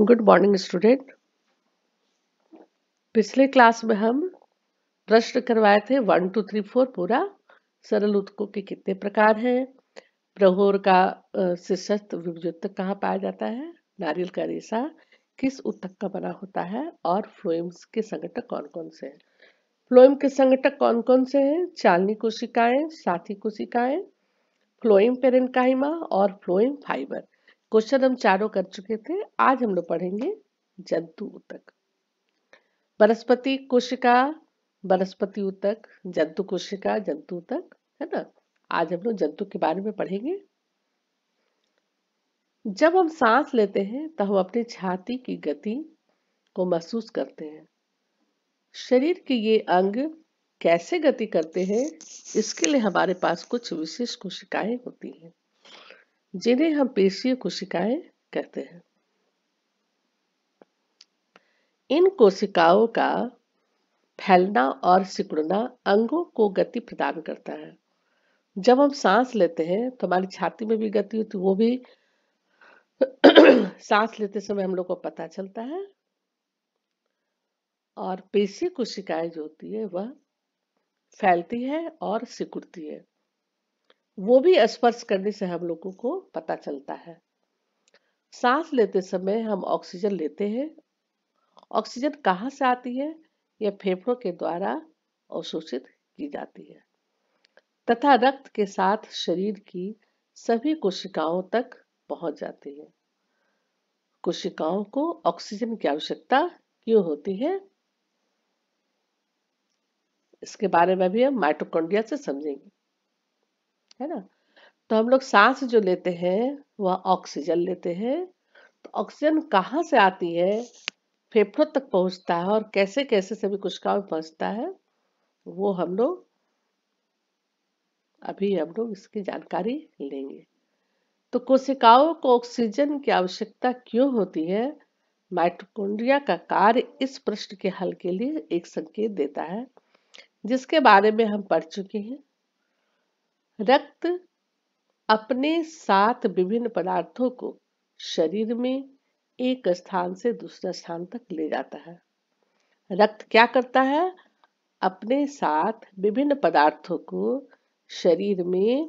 Good morning student पिछले class में हम प्रश्न करवाए थे वन टू थ्री फोर पूरा सरल उत्कों के कितने प्रकार हैं प्रहोर का शीर्षस्थ कहाँ पाया जाता है नारियल का रेशा किस उत्तक का बना होता है और फ्लोइम्स के संगठक कौन कौन से हैं फ्लोइम के संगठक कौन कौन से हैं चालनी कोशिकाएं साथी कोशिकाएं फ्लोइम पेरेंकाइमा और फ्लोइम फाइबर क्वेश्चन हम चारों कर चुके थे आज हम लोग पढ़ेंगे जंतु उतक वनस्पति कोशिका वनस्पति उतक जंतु कोशिका जंतु उतक है ना आज हम लोग जंतु के बारे में पढ़ेंगे जब हम सांस लेते हैं तो हम अपनी छाती की गति को महसूस करते हैं शरीर के ये अंग कैसे गति करते हैं इसके लिए हमारे पास कुछ विशेष कोशिकाएं होती हैं जिन्हें हम पेशीय कोशिकाएं कहते हैं इन कोशिकाओं का फैलना और सिकुड़ना अंगों को गति प्रदान करता है जब हम सांस लेते हैं तो हमारी छाती में भी गति होती वो भी सांस लेते समय हम लोग को पता चलता है और पेशी कोशिकाएं जो होती है वह फैलती है और सिकुड़ती है वो भी स्पर्श करने से हम लोगों को पता चलता है सांस लेते समय हम ऑक्सीजन लेते हैं ऑक्सीजन कहाँ से आती है यह फेफड़ों के द्वारा अवशोषित की जाती है तथा रक्त के साथ शरीर की सभी कोशिकाओं तक पहुंच जाती है कोशिकाओं को ऑक्सीजन की आवश्यकता क्यों होती है इसके बारे में भी हम माइटोकॉन्ड्रिया से समझेंगे है ना तो हम लोग सांस जो लेते हैं वह ऑक्सीजन लेते हैं तो ऑक्सीजन कहाँ से आती है फेफड़ों तक पहुँचता है और कैसे कैसे सभी कुछ में पहुँचता है वो हम लोग अभी हम लोग इसकी जानकारी लेंगे तो कोशिकाओं को ऑक्सीजन की आवश्यकता क्यों होती है माइटोकॉन्ड्रिया का कार्य इस प्रश्न के हल के लिए एक संकेत देता है जिसके बारे में हम पढ़ चुके हैं रक्त अपने साथ विभिन्न पदार्थों को शरीर में एक स्थान से दूसरे स्थान तक ले जाता है रक्त क्या करता है अपने साथ विभिन्न पदार्थों को शरीर में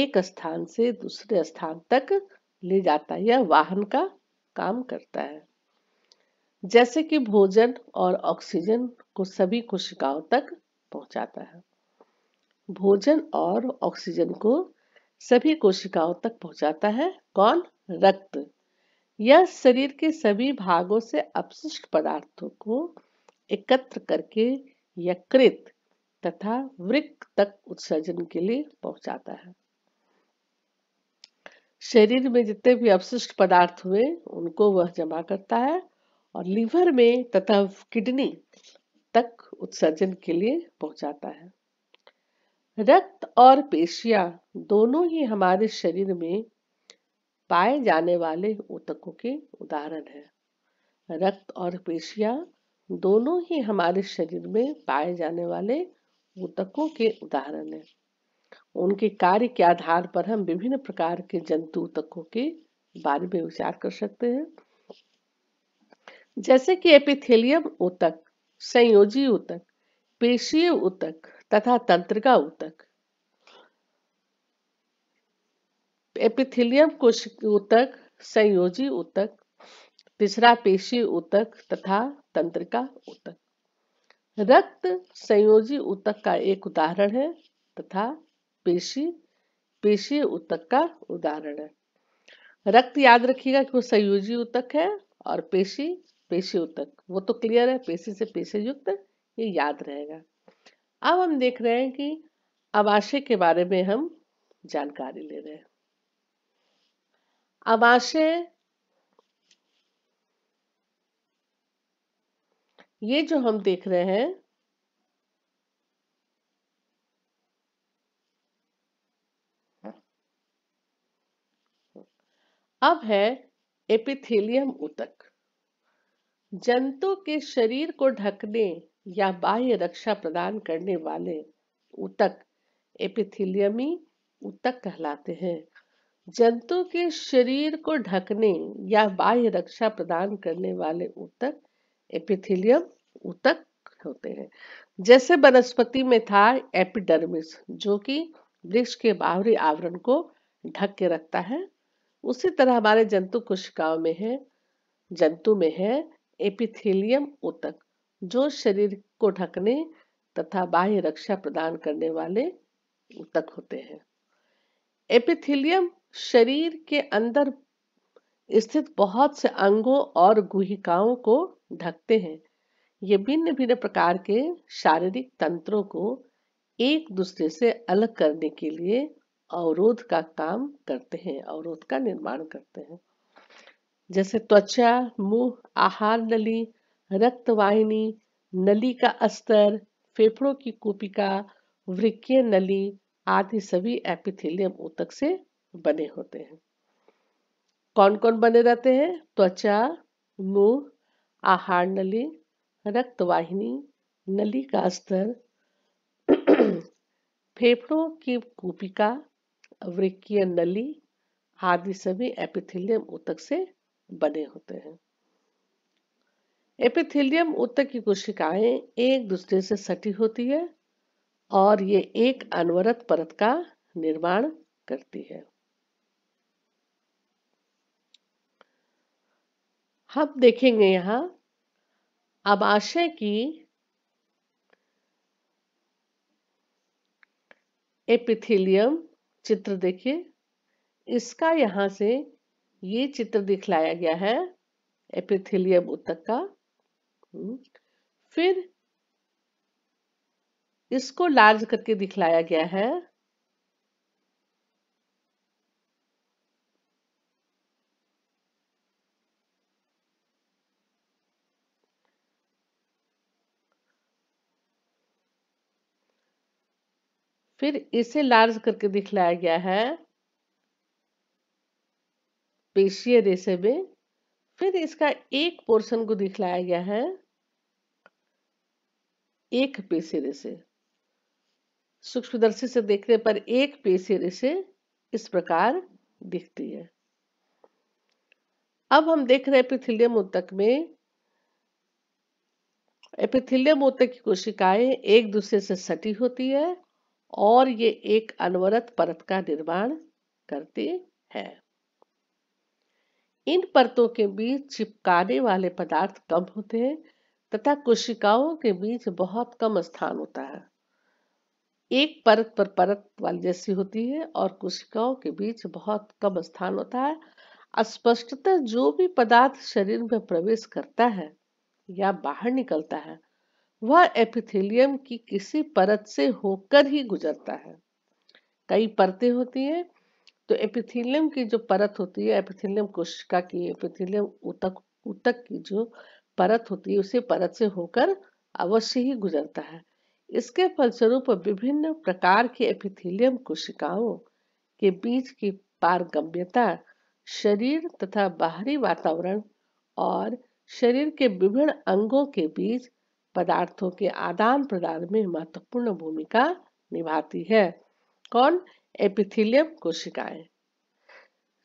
एक स्थान से दूसरे स्थान तक ले जाता है या वाहन का काम करता है जैसे कि भोजन और ऑक्सीजन को सभी कोशिकाओं तक पहुंचाता है भोजन और ऑक्सीजन को सभी कोशिकाओं तक पहुंचाता है कौन रक्त यह शरीर के सभी भागों से अपशिष्ट पदार्थों को एकत्र करके यकृत तथा वृक्क तक उत्सर्जन के लिए पहुंचाता है शरीर में जितने भी अपशिष्ट पदार्थ हुए उनको वह जमा करता है और लीवर में तथा किडनी तक उत्सर्जन के लिए पहुंचाता है रक्त और पेशियां दोनों ही हमारे शरीर में पाए जाने वाले ऊतकों के उदाहरण है रक्त और पेशियां दोनों ही हमारे शरीर में पाए जाने वाले ऊतकों के उदाहरण है उनके कार्य के आधार पर हम विभिन्न प्रकार के जंतु ऊतकों के बारे में विचार कर सकते हैं जैसे कि एपिथेलियम ऊतक संयोजी ऊतक पेशीय ऊतक तथा तंत्र का ऊतक एपिथिलियम कोश ऊतक संयोजी ऊतक तीसरा पेशी ऊतक तथा तंत्र का ऊतक रक्त संयोजी ऊतक का एक उदाहरण है तथा पेशी पेशी ऊतक का उदाहरण है रक्त याद रखिएगा कि वो संयोजी ऊतक है और पेशी पेशी ऊतक वो तो क्लियर है पेशी से पेशी युक्त ये याद रहेगा अब हम देख रहे हैं कि आवासीय के बारे में हम जानकारी ले रहे हैं आवासीय ये जो हम देख रहे हैं अब है एपिथेलियम उतक जंतु के शरीर को ढकने या बाह्य रक्षा प्रदान करने वाले उतक एपिथिलियमी उतक कहलाते हैं जंतु के शरीर को ढकने या बाह्य रक्षा प्रदान करने वाले उतक एपिथिलियम उतक होते हैं जैसे वनस्पति में था एपिडर्मिस जो कि वृक्ष के बाहरी आवरण को ढक के रखता है उसी तरह हमारे जंतु कोशिकाओं में है जंतु में है एपिथिलियम उतक जो शरीर को ढकने तथा बाह्य रक्षा प्रदान करने वाले ऊतक होते हैं एपिथिलियम शरीर के अंदर स्थित बहुत से अंगों और गुहिकाओं को ढकते हैं ये भिन्न भिन्न प्रकार के शारीरिक तंत्रों को एक दूसरे से अलग करने के लिए अवरोध का काम करते हैं अवरोध का निर्माण करते हैं जैसे त्वचा मुंह आहार नली रक्तवाहिनी नली का अस्तर फेफड़ों की कूपिका वृक्कीय नली आदि सभी एपिथेलियम ऊतक से बने होते हैं कौन कौन बने रहते हैं त्वचा मुंह आहार नली रक्तवाहिनी नली का स्तर फेफड़ों की कूपिका वृक्कीय नली आदि सभी एपिथेलियम ऊतक से बने होते हैं एपिथेलियम उत्तक की कोशिकाएं एक दूसरे से सटी होती है और ये एक अनवरत परत का निर्माण करती है हम देखेंगे यहां आमाशय की एपिथेलियम चित्र देखिए इसका यहां से ये चित्र दिखलाया गया है एपिथेलियम उत्तक का फिर इसको लार्ज करके दिखलाया गया है फिर इसे लार्ज करके दिखलाया गया है पेशीय रेसे में फिर इसका एक पोर्शन को दिखलाया गया है एक पेशेरे से सूक्ष्मदर्शी से देखने पर एक पेसेरे से इस प्रकार दिखती है अब हम देख रहे एपिथिलियम उत्तक में एपिथिलियम उत्तक की कोशिकाएं एक दूसरे से सटी होती है और ये एक अनवरत परत का निर्माण करती है इन परतों के बीच चिपकाने वाले पदार्थ कम होते हैं तथा कोशिकाओं के बीच बहुत कम स्थान होता है एक परत पर परत वाली जैसी होती है और कोशिकाओं के बीच बहुत कम स्थान होता है अस्पष्टता जो भी पदार्थ शरीर में प्रवेश करता है या बाहर निकलता है वह एपिथेलियम की किसी परत से होकर ही गुजरता है कई परतें होती हैं तो एपिथेलियम की जो परत होती है एपिथेलियम कोशिका की एपिथेलियम उतक उतक की जो परत होती है उसी परत से होकर अवश्य ही गुजरता है इसके फलस्वरूप विभिन्न प्रकार की एपिथेलियम कोशिकाओं के बीच की पारगम्यता शरीर तथा बाहरी वातावरण और शरीर के विभिन्न अंगों के बीच पदार्थों के आदान प्रदान में महत्वपूर्ण भूमिका निभाती है कौन एपिथेलियम कोशिकाएं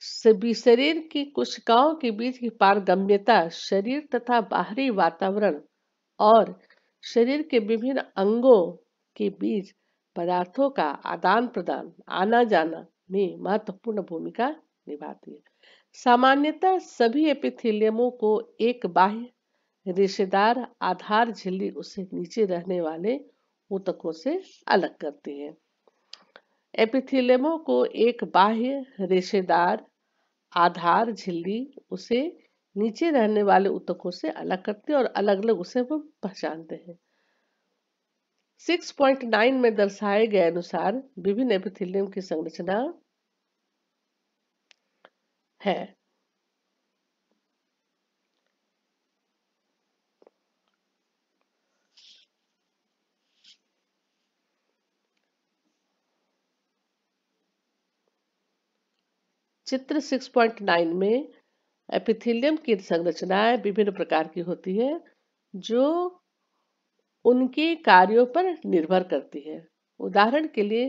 सभी शरीर की कोशिकाओं के बीच की पारगम्यता शरीर तथा बाहरी वातावरण और शरीर के विभिन्न अंगों के बीच पदार्थों का आदान प्रदान आना जाना में महत्वपूर्ण भूमिका निभाती है सामान्यतः सभी एपिथिलियमों को एक बाह्य रेशेदार आधार झिल्ली उसे नीचे रहने वाले ऊतकों से अलग करती है एपिथिलेमो को एक बाह्य रेशेदार आधार झिल्ली उसे नीचे रहने वाले उतकों से अलग करती है और अलग अलग उसे वो पहचानते हैं 6.9 में दर्शाए गए अनुसार विभिन्न एपिथिलियम की संरचना है चित्र 6.9 में एपिथेलियम की संरचनाएं विभिन्न प्रकार की होती है जो उनके कार्यों पर निर्भर करती है उदाहरण के लिए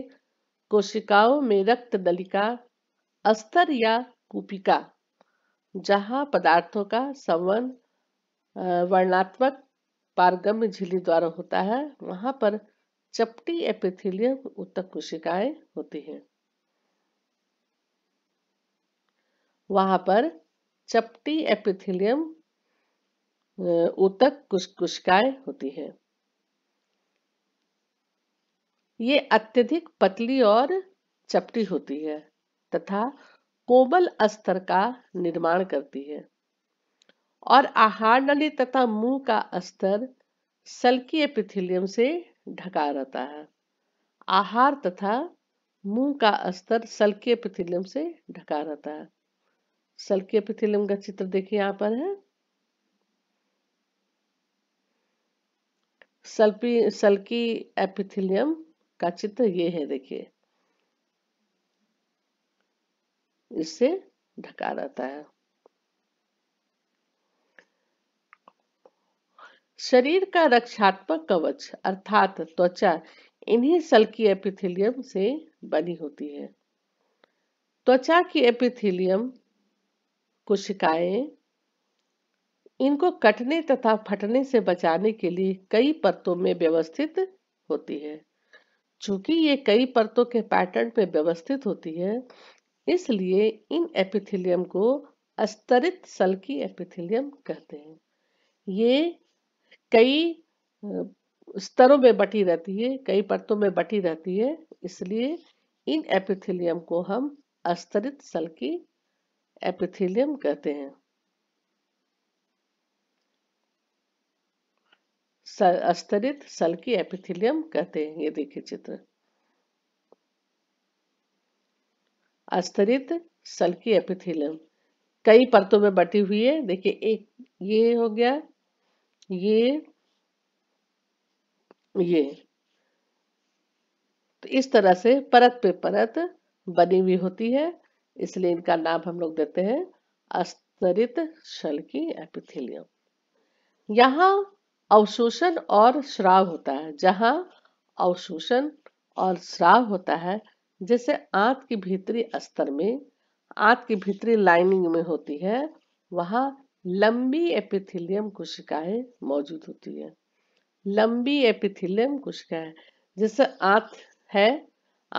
कोशिकाओं में रक्त नलिका अस्तर या कूपिका जहां पदार्थों का संवन वर्णात्मक पारगम्य झिल्ली द्वारा होता है वहां पर चपटी एपिथेलियम उत्तक कोशिकाएं होती हैं वहां पर चपटी एपिथिलियम उतक कुशकुशकाय होती है ये अत्यधिक पतली और चपटी होती है तथा कोमल अस्तर का निर्माण करती है और आहार नली तथा मुंह का अस्तर सल्की एपिथिलियम से ढका रहता है आहार तथा मुंह का अस्तर सल्की एपिथिलियम से ढका रहता है सल्की एपिथिलियम का चित्र देखिए यहाँ पर है सल्पी सल्की एपिथिलियम का चित्र ये है देखिए इससे ढका रहता है शरीर का रक्षात्मक कवच अर्थात त्वचा इन्हीं सल्की एपिथिलियम से बनी होती है त्वचा की एपिथिलियम कोशिकाएं इनको कटने तथा फटने से बचाने के लिए कई परतों में व्यवस्थित होती है चूंकि ये कई परतों के पैटर्न पे व्यवस्थित होती है इसलिए इन एपिथिलियम को अस्तरित सल्की एपिथिलियम कहते हैं ये कई स्तरों में बटी रहती है कई परतों में बटी रहती है इसलिए इन एपिथिलियम को हम अस्तरित सल्की एपिथेलियम कहते हैं स्तरित सल्की एपिथेलियम कहते हैं ये देखिए चित्र अस्तरित सल्की एपिथेलियम कई परतों में बटी हुई है देखिए एक ये हो गया ये ये तो इस तरह से परत पे परत बनी हुई होती है इसलिए इनका नाम हम लोग देते हैं अस्तरित शल्की एपिथेलियम यहाँ अवशोषण और श्राव होता है जहाँ अवशोषण और श्राव होता है जैसे आंत की भीतरी स्तर में आंत की भीतरी लाइनिंग में होती है वहाँ लंबी एपिथेलियम कोशिकाएं मौजूद होती है लंबी एपिथेलियम कोशिकाएं जैसे आंत है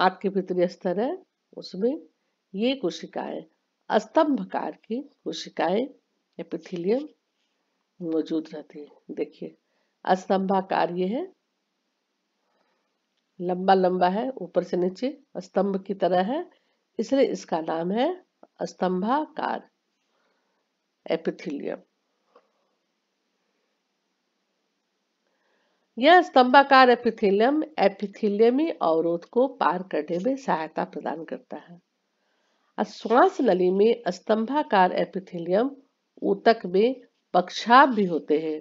आंत के भीतरी स्तर है उसमें ये कोशिकाएं स्तंभकार की कोशिकाएं एपिथिलियम मौजूद रहती है देखिए स्तंभाकार ये है लंबा लंबा है ऊपर से नीचे स्तंभ की तरह है इसलिए इसका नाम है स्तंभाकार एपिथिलियम यह स्तंभाकार एपिथिलियम एपिथिलियमी अवरोध को पार करने में सहायता प्रदान करता है श्वास नली में स्तंभाकार एपिथेलियम ऊतक में पक्षाप भी होते हैं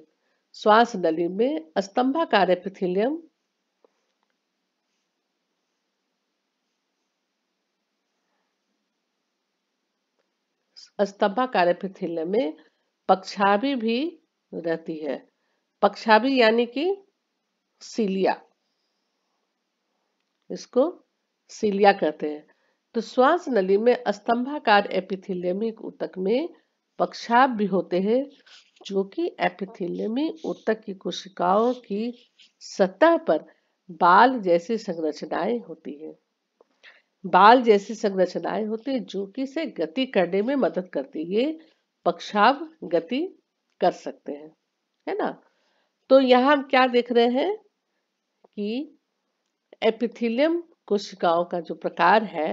श्वास नली में स्तंभाकार एपिथेलियम स्तंभाकार एपिथेलियम में पक्षाभी भी रहती है पक्षाभी यानी कि सीलिया इसको सीलिया कहते हैं तो श्वास नली में स्तंभाकार एपिथिलियमी ऊतक में पक्षाप भी होते हैं जो कि एपिथिलियमी ऊतक की कोशिकाओं की सतह पर बाल जैसी संरचनाएं होती है बाल जैसी संरचनाएं होती है जो कि से गति करने में मदद करती है ये पक्षाप गति कर सकते हैं है ना तो यहाँ हम क्या देख रहे हैं कि एपिथिलियम कोशिकाओं का जो प्रकार है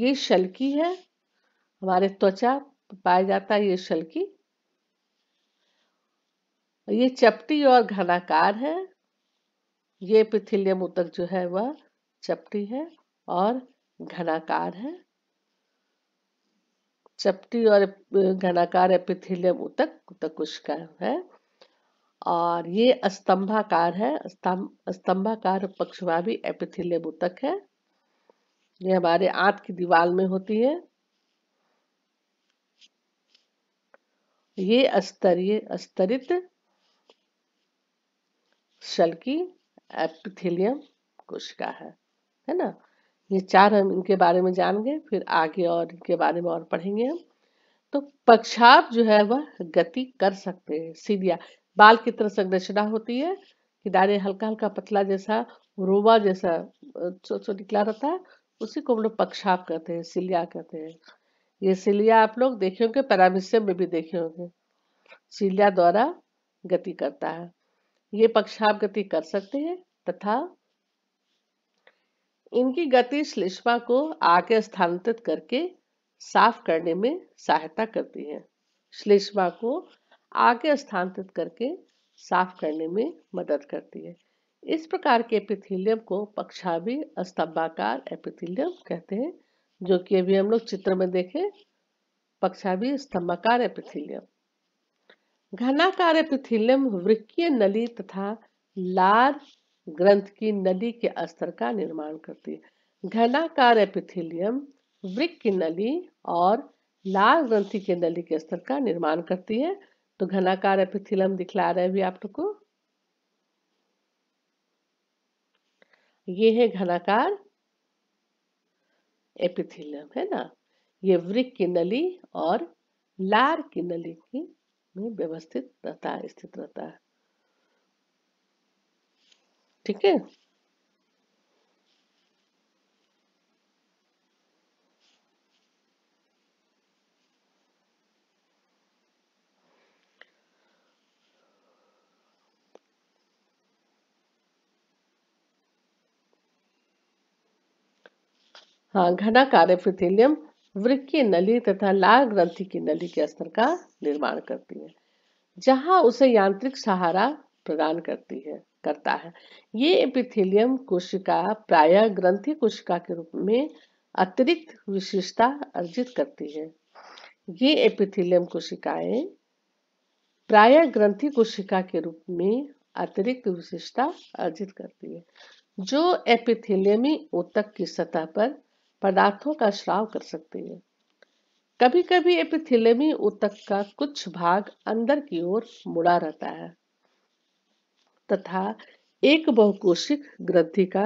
ये शल्की है हमारे त्वचा पाया जाता है ये शल्की ये चपटी और घनाकार है ये पिथिलियम उतक जो है वह चपटी है और घनाकार है चपटी और घनाकार एपिथिलियम उतक उतक कोशिका है और ये स्तंभाकार है स्तंभाकार भी एपिथिलियम उतक है ये हमारे आंत की दीवार में होती है ये अस्तरीय अस्तरित शल की एपिथेलियम कोशिका है है ना ये चार हम इनके बारे में जान गए फिर आगे और इनके बारे में और पढ़ेंगे हम तो पक्षाप जो है वह गति कर सकते हैं सीधिया बाल की तरह संरचना होती है किनारे हल्का हल्का पतला जैसा रोवा जैसा निकला रहता है उसी को हम लोग पक्षाप कहते हैं सिलिया कहते हैं ये सिलिया आप लोग देखे होंगे पैरामिशियम में भी देखे होंगे सिलिया द्वारा गति करता है ये पक्षाप गति कर सकते हैं तथा इनकी गति श्लेष्मा को आगे स्थानांतरित करके साफ करने में सहायता करती है श्लेष्मा को आगे स्थानांतरित करके साफ करने में मदद करती है इस प्रकार के एपिथीलियम को पक्षाभी स्तंभाकार एपिथीलियम कहते हैं जो कि अभी हम लोग चित्र में देखें पक्षाभी स्तंभाकार एपिथीलियम घनाकार एपिथीलियम वृक्कीय नली तथा लार ग्रंथ की नली के अस्तर का निर्माण करती है घनाकार एपिथीलियम वृक्क की नली और लाल ग्रंथि के नली के स्तर का निर्माण करती है तो घनाकार एपिथीलियम दिखला रहे अभी आप लोग को ये है घनाकार एपिथिलियम है ना ये वृक की नली और लार की नली की में व्यवस्थित रहता स्थित रहता है ठीक है हाँ कार्य एपिथेलियम वृक्क की नली तथा लाल ग्रंथि की नली के स्तर का निर्माण करती है जहां उसे यांत्रिक सहारा प्रदान करती है करता है ये एपिथेलियम कोशिका प्राय ग्रंथि कोशिका के रूप में अतिरिक्त विशेषता अर्जित करती है ये एपिथेलियम कोशिकाएं प्राय ग्रंथि कोशिका के रूप में अतिरिक्त विशेषता अर्जित करती है जो एपिथेलियमी ओतक की सतह पर पदार्थों का श्राव कर सकती है कभी कभी एपिथिलेमी उतक का कुछ भाग अंदर की ओर मुड़ा रहता है तथा एक बहुकोशिक ग्रंथि का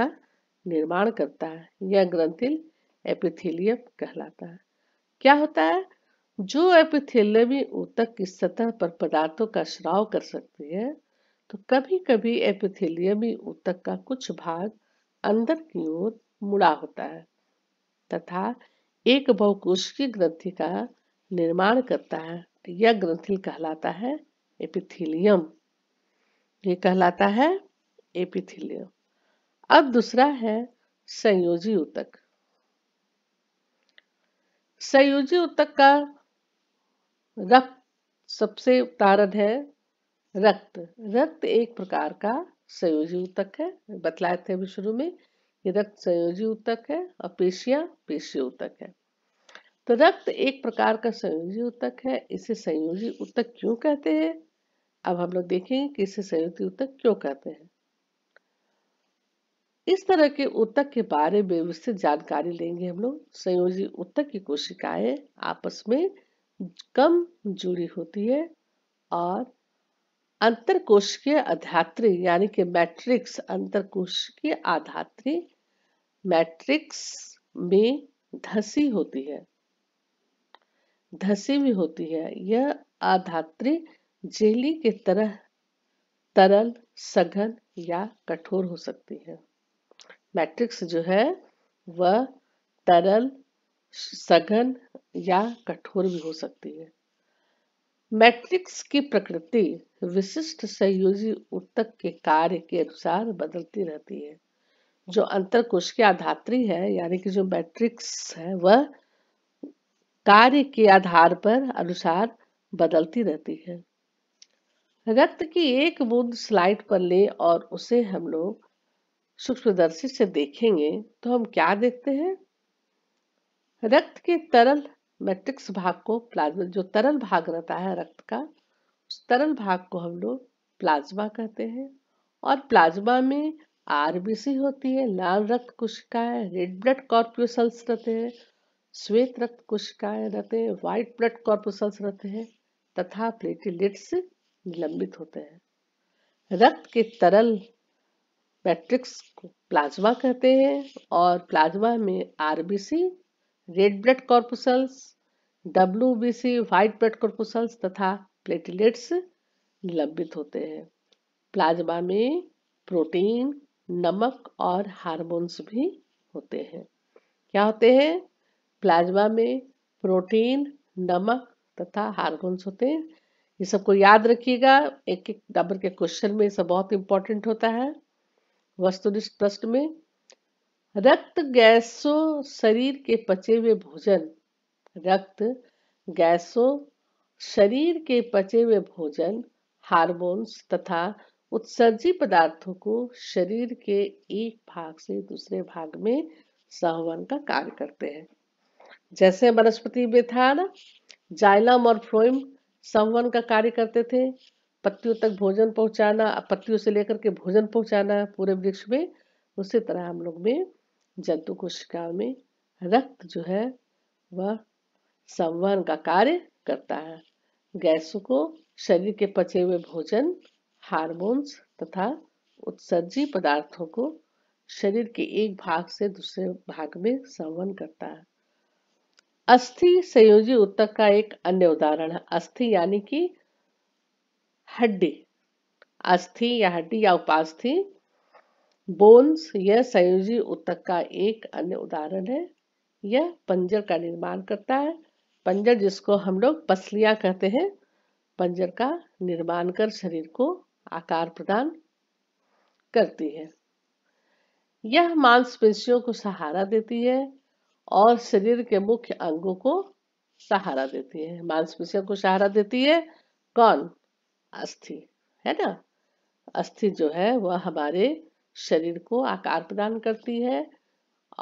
निर्माण करता है यह ग्रंथि एपिथिलियम कहलाता है क्या होता है जो एपिथिलेमी उतक की सतह पर पदार्थों का श्राव कर सकती है तो कभी कभी एपिथिलियमी उतक का कुछ भाग अंदर की ओर मुड़ा होता है तथा एक बहुकोशिकी ग्रंथि का निर्माण करता है यह ग्रंथि कहलाता है एपिथिलियम ये कहलाता है एपिथिलियम अब दूसरा है संयोजी उतक संयोजी उतक का रक्त सबसे उदाहरण है रक्त रक्त एक प्रकार का संयोजी उतक है बतलाए थे अभी शुरू में ये रक्त संयोजी उत्तक है और पेशिया पेशी उत्तक है तो रक्त एक प्रकार का संयोजी उत्तक है इसे संयोजी उत्तक क्यों कहते हैं अब हम लोग देखेंगे कि इसे संयोजी उत्तक क्यों कहते हैं इस तरह के उत्तक के बारे में विस्तृत जानकारी लेंगे हम लोग संयोजी उत्तक की कोशिकाएं आपस में कम जुड़ी होती है और अंतर कोशिकीय अध्यात्री यानी कि मैट्रिक्स अंतर कोशिकीय आधात्री मैट्रिक्स में धसी होती है धसी भी होती है यह आधात्री जेली की तरह तरल सघन या कठोर हो सकती है मैट्रिक्स जो है वह तरल सघन या कठोर भी हो सकती है मैट्रिक्स की प्रकृति विशिष्ट संयोजी उत्तक के कार्य के अनुसार बदलती रहती है जो अंतर की आधात्री है यानी कि जो मैट्रिक्स है वह कार्य के आधार पर अनुसार बदलती रहती है रक्त की एक बूंद स्लाइड पर ले और उसे हम लोग सूक्ष्मदर्शी से देखेंगे तो हम क्या देखते हैं रक्त के तरल मैट्रिक्स भाग को प्लाज्मा जो तरल भाग रहता है रक्त का उस तरल भाग को हम लोग प्लाज्मा कहते हैं और प्लाज्मा में आरबीसी होती है लाल रक्त कोशिकाएं रेड ब्लड कॉर्पोसल्स रहते हैं श्वेत रक्त कोशिकाएं रहते हैं व्हाइट ब्लड कॉर्पोसल्स रहते हैं तथा प्लेटिलेट्स निलंबित होते हैं रक्त के तरल मैट्रिक्स को प्लाज्मा कहते हैं और प्लाज्मा में RBC red blood B C white blood corpuscles तथा प्लेटिलेट्स निलंबित होते हैं प्लाज्मा में प्रोटीन नमक और हार्मोन्स भी होते हैं क्या होते हैं प्लाज्मा में प्रोटीन नमक तथा हार्मोन्स होते हैं ये सबको याद रखिएगा एक एक नंबर के क्वेश्चन में सब बहुत इंपॉर्टेंट होता है वस्तुनिष्ठ प्रश्न में रक्त गैसों शरीर के पचे हुए भोजन रक्त गैसों शरीर के पचे हुए भोजन हार्मोन्स तथा उत्सर्जी पदार्थों को शरीर के एक भाग से दूसरे भाग में सहवन का कार्य करते हैं जैसे वनस्पति में था ना जाइलम और फ्लोइम सहवन का कार्य करते थे पत्तियों तक भोजन पहुंचाना पत्तियों से लेकर के भोजन पहुंचाना पूरे वृक्ष में उसी तरह हम लोग में जंतु कोशिकाओं में रक्त जो है वह संवहन का कार्य करता है गैसों को शरीर के पचे हुए भोजन हार्मोन्स तथा उत्सर्जी पदार्थों को शरीर के एक भाग से दूसरे भाग में संवन करता है अस्थि संयोजी उत्तक का एक अन्य उदाहरण है अस्थि यानी कि हड्डी अस्थि या हड्डी या उपास्थि बोन्स यह संयोजी उत्तक का एक अन्य उदाहरण है यह पंजर का निर्माण करता है पंजर जिसको हम लोग पसलियां कहते हैं पंजर का निर्माण कर शरीर को आकार प्रदान करती है यह मांसपेशियों को सहारा देती है और शरीर के मुख्य अंगों को सहारा देती है मांसपेशियों को सहारा देती है कौन अस्थि है ना अस्थि जो है वह हमारे शरीर को आकार प्रदान करती है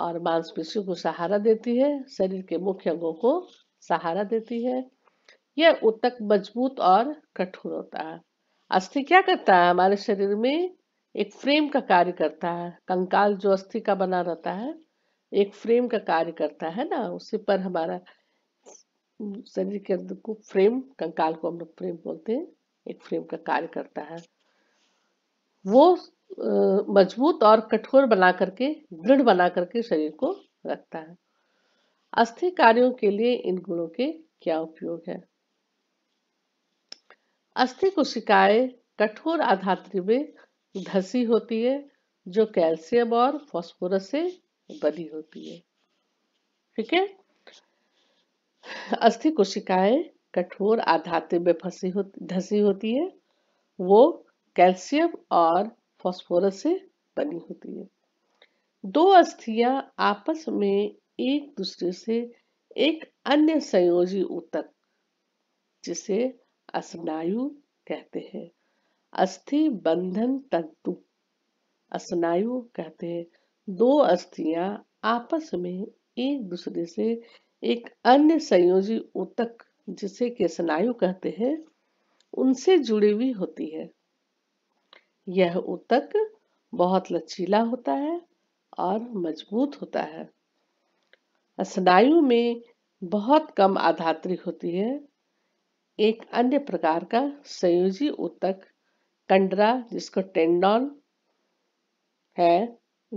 और मांसपेशियों को सहारा देती है शरीर के मुख्य अंगों को सहारा देती है यह उत्तक मजबूत और कठोर होता है अस्थि क्या करता है हमारे शरीर में एक फ्रेम का कार्य करता है कंकाल जो अस्थि का बना रहता है एक फ्रेम का कार्य करता है ना उसी पर हमारा शरीर के अंदर को फ्रेम कंकाल को हम लोग फ्रेम बोलते हैं एक फ्रेम का कार्य करता है वो मजबूत और कठोर बना करके दृढ़ बना करके शरीर को रखता है अस्थि कार्यों के लिए इन गुणों के क्या उपयोग है अस्थि कोशिकाएं कठोर आधात्री में धसी होती है जो कैल्शियम और फास्फोरस से बनी होती है ठीक है अस्थि कोशिकाएं कठोर आधात्री में फंसी होती धसी होती है वो कैल्शियम और फास्फोरस से बनी होती है दो अस्थियां आपस में एक दूसरे से एक अन्य संयोजी ऊतक जिसे असनायु कहते हैं अस्थि बंधन तंतु असनायु कहते हैं दो अस्थियां आपस में एक दूसरे से एक अन्य संयोजी उतक जिसे के स्नायु कहते हैं उनसे जुड़ी हुई होती है यह उतक बहुत लचीला होता है और मजबूत होता है स्नायु में बहुत कम आधात्री होती है एक अन्य प्रकार का संयोजी उत्तक कंडरा जिसको टेंडन है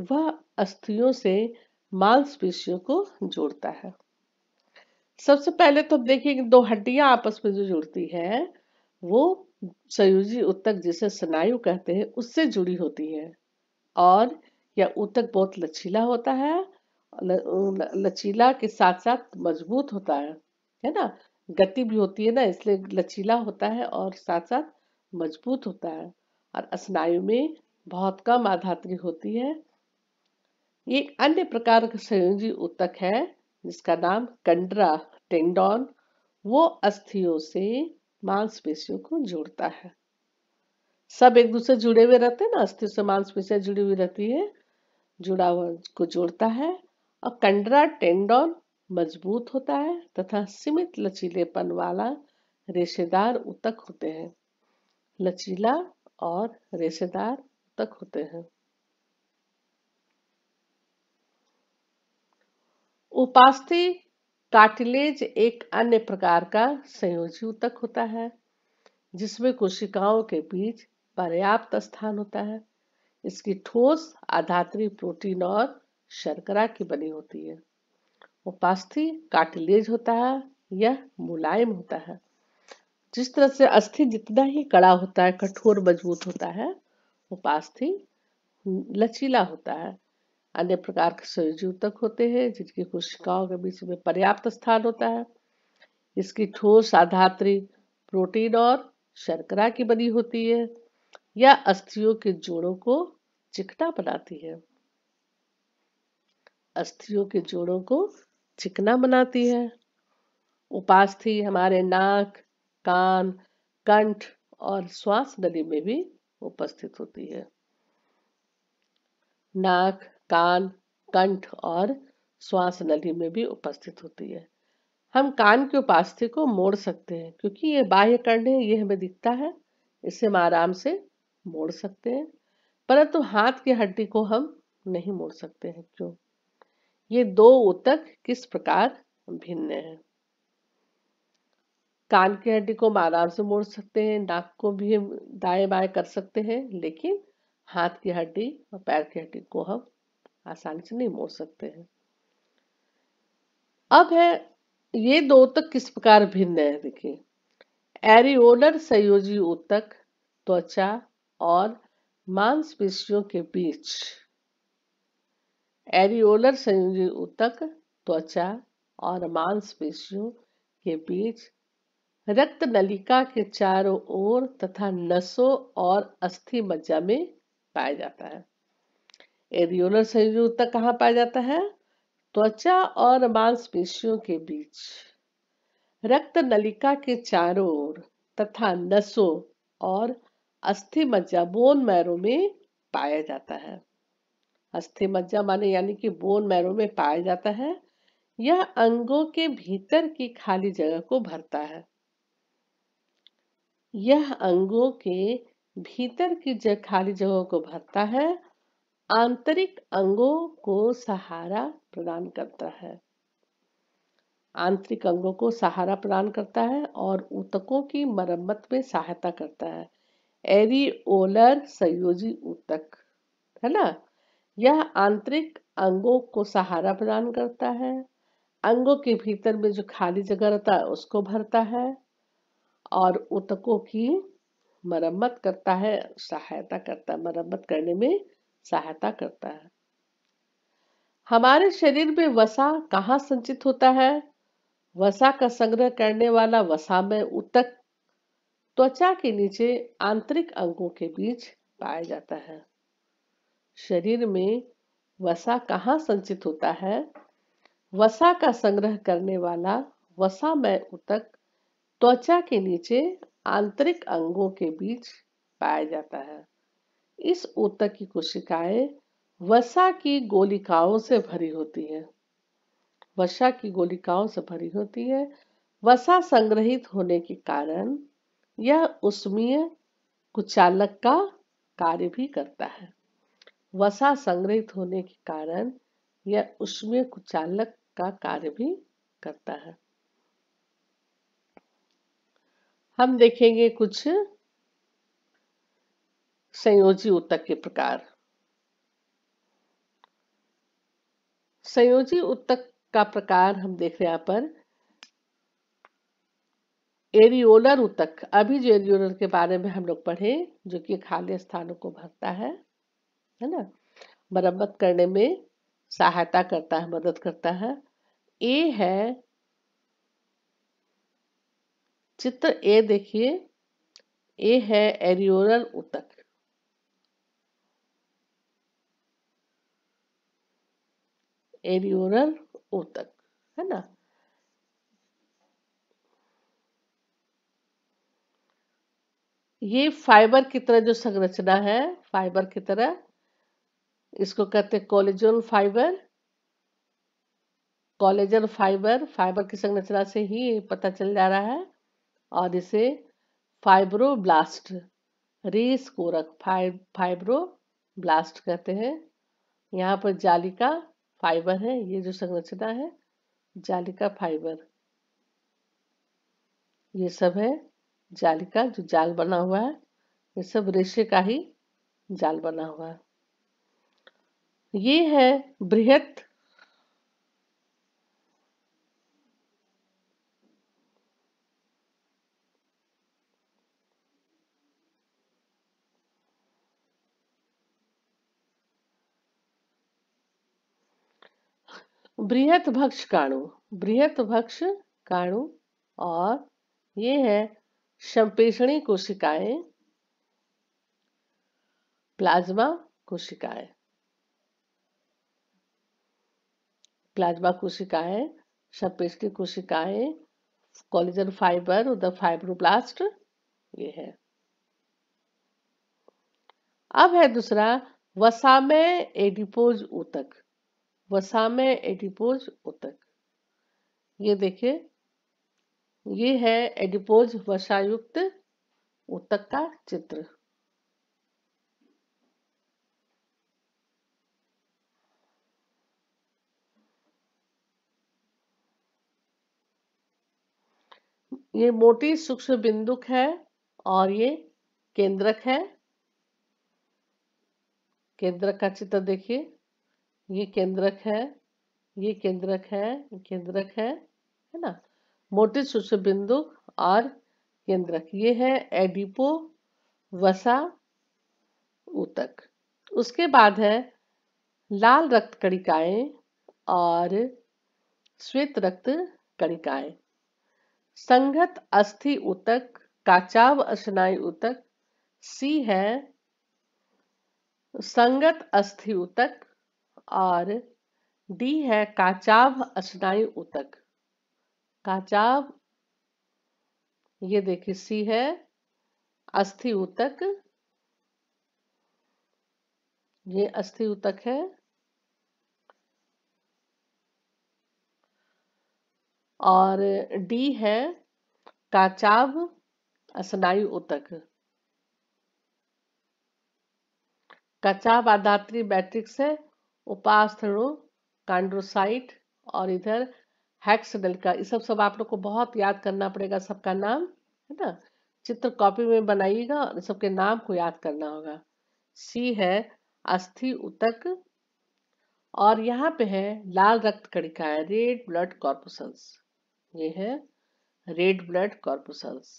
वह अस्थियों से मांसपेशियों को जोड़ता है सबसे पहले तो देखिए दो हड्डियां आपस में जो जुड़ती है वो संयोजी उत्तक जिसे स्नायु कहते हैं उससे जुड़ी होती है और यह उत्तक बहुत लचीला होता है लचीला के साथ साथ मजबूत होता है है ना गति भी होती है ना इसलिए लचीला होता है और साथ साथ मजबूत होता है और स्नायु में बहुत कम आधात्री होती है ये अन्य प्रकार का संयोजी उत्तक है जिसका नाम कंडरा टेंडोन वो अस्थियों से मांसपेशियों को जोड़ता है सब एक दूसरे जुड़े हुए रहते हैं ना अस्थियों से मांसपेशियां जुड़ी हुई रहती है जुड़ा हुआ को जोड़ता है और कंडरा टेंडोन मजबूत होता है तथा सीमित लचीलेपन वाला रेशेदार उतक होते हैं लचीला और रेशेदार उतक होते हैं उपास्थि कार्टिलेज एक अन्य प्रकार का संयोजी उतक होता है जिसमें कोशिकाओं के बीच पर्याप्त स्थान होता है इसकी ठोस आधात्री प्रोटीन और शर्करा की बनी होती है उपास्थि काटिलेज होता है यह मुलायम होता है जिस तरह से अस्थि जितना ही कड़ा होता है कठोर मजबूत होता है उपास्थि लचीला होता है अन्य प्रकार के संयोजक होते हैं जिनकी कोशिकाओं के बीच में पर्याप्त स्थान होता है इसकी ठोस आधात्री प्रोटीन और शर्करा की बनी होती है या अस्थियों के जोड़ों को चिकना बनाती है अस्थियों के जोड़ों को चिकना बनाती है उपास्थि हमारे नाक कान कंठ और श्वास नली में भी उपस्थित होती है नाक कान कंठ और श्वास नली में भी उपस्थित होती है हम कान की उपास्थि को मोड़ सकते हैं क्योंकि ये बाह्य कर्ण है ये हमें दिखता है इसे हम आराम से मोड़ सकते हैं परंतु हाथ की हड्डी को हम नहीं मोड़ सकते हैं क्यों ये दो ऊतक किस प्रकार भिन्न हैं कान की हड्डी को हम आराम से मोड़ सकते हैं नाक को भी हम दाएं बाएं कर सकते हैं लेकिन हाथ की हड्डी और पैर की हड्डी को हम आसानी से नहीं मोड़ सकते हैं अब है ये दो ऊतक किस प्रकार भिन्न है देखिए एरियोलर संयोजी ऊतक त्वचा और मांसपेशियों के बीच एरियोलर संयोजी ऊतक त्वचा और मांसपेशियों के बीच रक्त नलिका के चारों ओर तथा नसों और अस्थि मज्जा में पाया जाता है एरियोलर संयोजी ऊतक कहाँ पाया जाता है त्वचा और मांसपेशियों के बीच रक्त नलिका के चारों ओर तथा नसों और अस्थि मज्जा बोन मैरो में पाया जाता है अस्थि मज्जा माने यानी कि बोन मैरो में पाया जाता है यह अंगों के भीतर की खाली जगह को भरता है यह अंगों के भीतर की जग खाली जगहों को भरता है आंतरिक अंगों को सहारा प्रदान करता है आंतरिक अंगों को सहारा प्रदान करता है और ऊतकों की मरम्मत में सहायता करता है ओलर संयोजी ऊतक है ना यह आंतरिक अंगों को सहारा प्रदान करता है अंगों के भीतर में जो खाली जगह रहता है उसको भरता है और उतकों की मरम्मत करता है सहायता करता है मरम्मत करने में सहायता करता है हमारे शरीर में वसा कहाँ संचित होता है वसा का संग्रह करने वाला वसा में उतक त्वचा के नीचे आंतरिक अंगों के बीच पाया जाता है शरीर में वसा कहाँ संचित होता है वसा का संग्रह करने वाला वसामय उतक त्वचा के नीचे आंतरिक अंगों के बीच पाया जाता है इस उतक की कोशिकाएं वसा की गोलिकाओं से भरी होती है वसा की गोलिकाओं से भरी होती है वसा संग्रहित होने के कारण यह उष्मीय कुचालक का कार्य भी करता है वसा संग्रहित होने के कारण यह उष्मीय कुचालक का कार्य भी करता है हम देखेंगे कुछ संयोजी उत्तक के प्रकार संयोजी उत्तक का प्रकार हम देख रहे हैं यहां पर एरियोलर उत्तक अभी जो एरियोलर के बारे में हम लोग पढ़े जो कि खाली स्थानों को भरता है है ना मरम्मत करने में सहायता करता है मदद करता है ए है चित्र ए देखिए ए है एरियोरल उतक एरियोरल उतक है ना ये फाइबर की तरह जो संरचना है फाइबर की तरह इसको कहते हैं collagen fibre collagen fibre fibre की संरचना से ही पता चल जा रहा है और इसे फाइब्रोब्लास्ट रीस्कोरक फाइब ब्लास्ट कहते हैं यहाँ पर जाली का फाइबर है ये जो संरचना है जाली का फाइबर ये सब है जाली का जो जाल बना हुआ है ये सब रेशे का ही जाल बना हुआ है ये है बृहत बृहत भक्ष काणु बृहत भक्ष काणु और ये है संपेषणी कोशिकाएं प्लाज्मा कोशिकाएं प्लाज्मा कोशिकाएं सबपेश की कोशिकाएं कॉलिजन फाइबर और द फाइब्रोब्लास्ट ये है अब है दूसरा वसा में एडिपोज उतक वसा में एडिपोज उतक ये देखिए ये है एडिपोज वसायुक्त उतक का चित्र ये मोटी सूक्ष्म बिंदुक है और ये केंद्रक है केंद्रक का चित्र देखिए ये केंद्रक है ये केंद्रक है ये केंद्रक है है ना मोटी सूक्ष्म बिंदुक और केंद्रक ये है एडिपो वसा ऊतक उसके बाद है लाल रक्त कणिकाएं और श्वेत रक्त कणिकाएं संगत अस्थि उतक काचाव अशनाई उतक सी है संगत अस्थि उतक और डी है काचाव अशनाई उतक काचाव ये देखिए सी है अस्थि उतक ये अस्थि उतक है और डी है काचाव स्नायु उतक कचाव आधात्री मैट्रिक्स है उपास्थणु कांड्रोसाइट और इधर हैक्सडल का ये सब सब आप लोग को बहुत याद करना पड़ेगा सबका नाम है ना चित्र कॉपी में बनाइएगा और सबके नाम को याद करना होगा सी है अस्थि उतक और यहाँ पे है लाल रक्त कणिकाएं रेड ब्लड कॉर्पोसल्स ये है रेड ब्लड कॉर्पोसल्स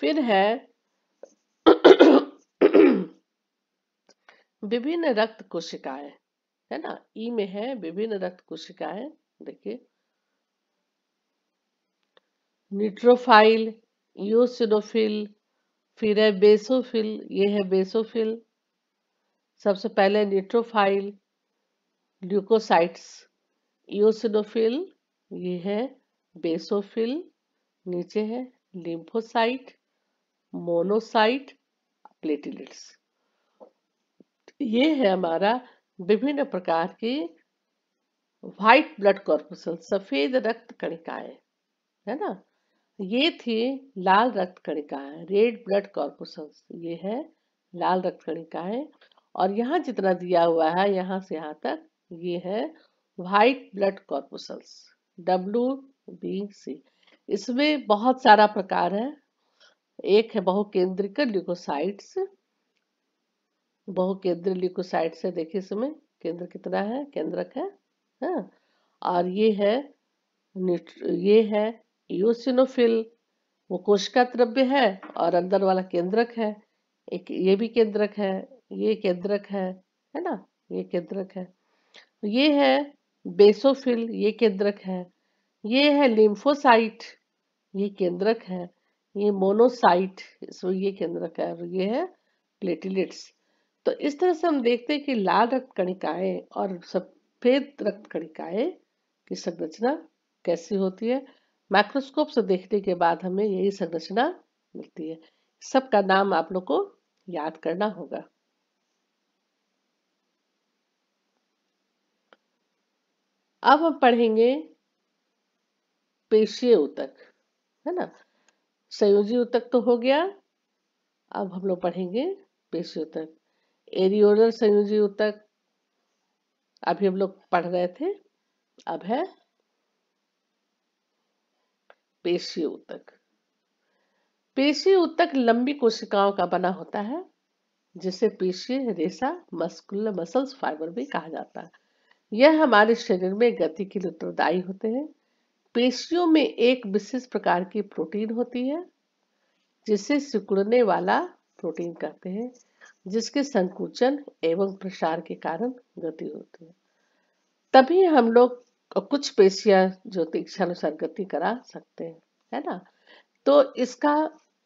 फिर है विभिन्न रक्त कोशिकाएं है ना ई में है विभिन्न रक्त कोशिकाएं देखिए न्यूट्रोफाइल यूसिनोफिल फिर है बेसोफिल ये है बेसोफिल सबसे पहले न्यूट्रोफाइल ल्यूकोसाइट्स योसिनोफिल ये है बेसोफिल नीचे है लिम्फोसाइट मोनोसाइट प्लेटिलेट्स ये है हमारा विभिन्न प्रकार की व्हाइट ब्लड कॉर्पोसल सफेद रक्त कणिकाएं है ना ये थी लाल रक्त कणिकाएं रेड ब्लड कॉर्पोसल ये है लाल रक्त कणिकाएं और यहाँ जितना दिया हुआ है यहाँ से यहाँ तक ये है white blood corpuscles W B C इसमें बहुत सारा प्रकार है एक है बहुकेंद्रिक ल्यूकोसाइट्स बहुकेंद्रीय ल्यूकोसाइट्स है देखिए इसमें केंद्र कितना है केंद्रक है हाँ? और ये है ये है यूसिनोफिल वो कोशिका द्रव्य है और अंदर वाला केंद्रक है एक ये भी केंद्रक है ये केंद्रक है है ना ये केंद्रक है ये है बेसोफिल ये केंद्रक है ये है लिम्फोसाइट ये केंद्रक है ये मोनोसाइट सो ये केंद्रक है और ये है प्लेटिलेट्स तो इस तरह से हम देखते हैं कि लाल रक्त कणिकाएं और सफेद रक्त कणिकाएं की संरचना कैसी होती है माइक्रोस्कोप से देखने के बाद हमें यही संरचना मिलती है सबका नाम आप लोग को याद करना होगा अब हम पढ़ेंगे पेशीय उतक है ना संयोजी उतक तो हो गया अब हम लोग पढ़ेंगे पेशी उतक एरियोलर संयोजी उतक अभी हम लोग पढ़ रहे थे अब है पेशी उतक पेशी उतक लंबी कोशिकाओं का बना होता है जिसे पेशी रेशा मस्कुलर मसल्स फाइबर भी कहा जाता है यह हमारे शरीर में गति के लिए उत्तरदायी होते हैं पेशियों में एक विशेष प्रकार की प्रोटीन होती है जिसे सिकुड़ने वाला प्रोटीन कहते हैं जिसके संकुचन एवं प्रसार के कारण गति होती है तभी हम लोग कुछ पेशियां जो इच्छानुसार गति करा सकते हैं है ना तो इसका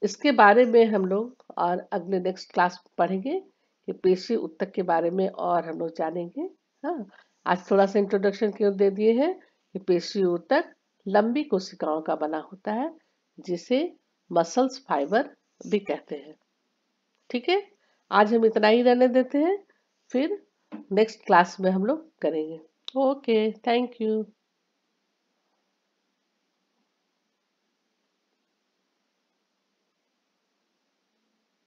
इसके बारे में हम लोग और अगले नेक्स्ट क्लास पढ़ेंगे कि पेशी उत्तक के बारे में और हम लोग जानेंगे हाँ आज थोड़ा सा इंट्रोडक्शन क्यों दे दिए हैं कि पेशी उत्तक लंबी कोशिकाओं का बना होता है जिसे मसल्स फाइबर भी कहते हैं ठीक है आज हम इतना ही रहने देते हैं फिर नेक्स्ट क्लास में हम लोग करेंगे ओके थैंक यू